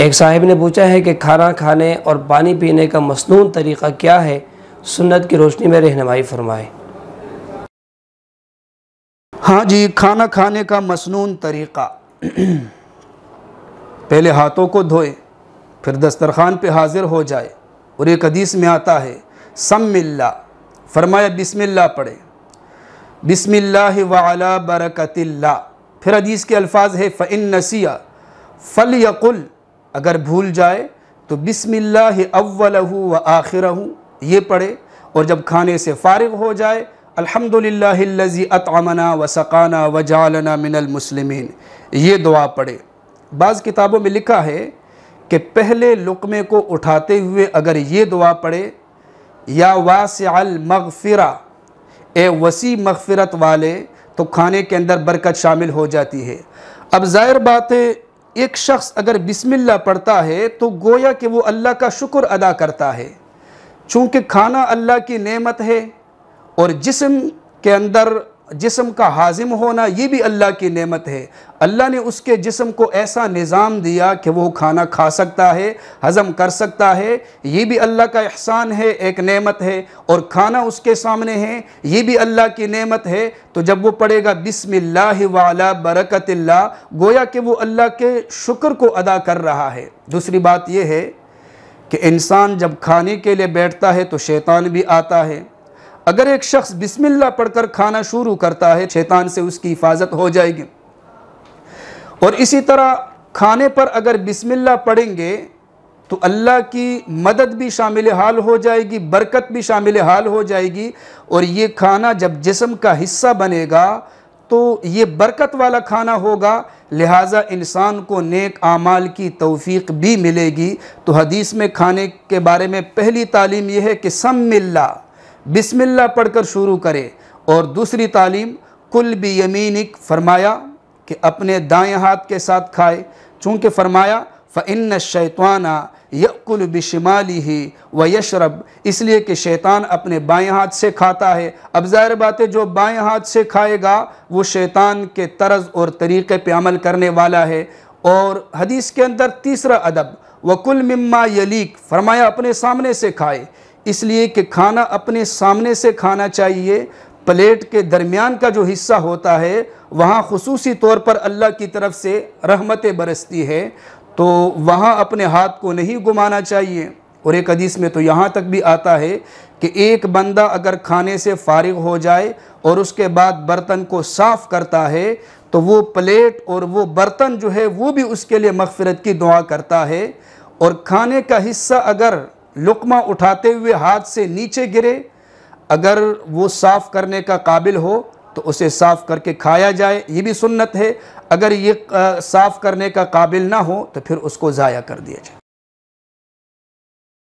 एक साहिब ने पूछा है कि खाना खाने और पानी पीने का मसनून तरीक़ा क्या है सुन्नत की रोशनी में रहनमाई फरमाए हाँ जी खाना खाने का मसनून तरीक़ा पहले हाथों को धोए फिर दस्तरखान पे हाज़िर हो जाए और एक हदीस में आता है समिल्ला फरमाया बिस्मिल्ला पढ़े बिस्मिल्ला वाला बरकतिल्ला फिर हदीस के अल्फाज है फ़िन नसिया फ़ल यकुल अगर भूल जाए तो बिसमिल्ला अव्वल व आखिर ये पढ़े और जब खाने से फारग हो जाए अल्हम्दुलिल्लाहिल्लज़ी अतमना व सकाना व जालना मिनल मुसलिमीन ये दुआ पढ़े बाज़ किताबों में लिखा है कि पहले लुकमे को उठाते हुए अगर ये दुआ पढ़े या वासल मगफ़िरा ए वसी मगफ़रत वाले तो खाने के अंदर बरकत शामिल हो जाती है अब ज़ाहिर बात है एक शख्स अगर बिस्मिल्ला पढ़ता है तो गोया कि वो अल्लाह का शुक्र अदा करता है चूँकि खाना अल्लाह की नेमत है और जिसम के अंदर जिसम का हाजिम होना ये भी अल्लाह की नेमत है अल्लाह ने उसके जिसम को ऐसा निज़ाम दिया कि वो खाना खा सकता है हज़म कर सकता है ये भी अल्लाह का एहसान है एक नेमत है और खाना उसके सामने है ये भी अल्लाह की नेमत है तो जब वो पढ़ेगा बिसमिल्लाह वाला बरकत गोया कि वो अल्लाह के शुक्र को अदा कर रहा है दूसरी बात यह है कि इंसान जब खाने के लिए बैठता है तो शैतान भी आता है अगर एक शख्स बिस्मिल्लाह पढ़कर खाना शुरू करता है शैतान से उसकी हिफाजत हो जाएगी और इसी तरह खाने पर अगर बिस्मिल्लाह पढ़ेंगे तो अल्लाह की मदद भी शामिल हाल हो जाएगी बरकत भी शामिल हाल हो जाएगी और ये खाना जब जिसम का हिस्सा बनेगा तो ये बरकत वाला खाना होगा लिहाजा इंसान को नेक आमाल की तौफीक भी मिलेगी तो हदीस में खाने के बारे में पहली तालीम यह है कि मिल्ला बिस्मिल्लाह पढ़कर शुरू करे और दूसरी तालीम कुल भी यमीनिक फरमाया कि अपने दाएं हाथ के साथ खाए चूँकि फरमाया फ़िन शैताना यकुल बिशमाली ही व यशरब इसलिए कि शैतान अपने बाएं हाथ से खाता है अब ज़ाहिर बात है जो बाएं हाथ से खाएगा वो शैतान के तर्ज और तरीक़े पे अमल करने वाला है और हदीस के अंदर तीसरा अदब वकुल मम्मा यलीक फरमाया अपने सामने से खाए इसलिए कि खाना अपने सामने से खाना चाहिए प्लेट के दरमियान का जो हिस्सा होता है वहाँ खसूसी तौर पर अल्लाह की तरफ से रहमतें बरसती है तो वहाँ अपने हाथ को नहीं घुमाना चाहिए और एक हदीस में तो यहाँ तक भी आता है कि एक बंदा अगर खाने से फारिग हो जाए और उसके बाद बर्तन को साफ़ करता है तो वो प्लेट और वो बर्तन जो है वो भी उसके लिए मगफ़रत की दुआ करता है और खाने का हिस्सा अगर लुकमा उठाते हुए हाथ से नीचे गिरे अगर वो साफ़ करने का काबिल हो तो उसे साफ़ करके खाया जाए ये भी सुन्नत है अगर ये साफ़ करने का काबिल ना हो तो फिर उसको ज़ाया कर दिया जाए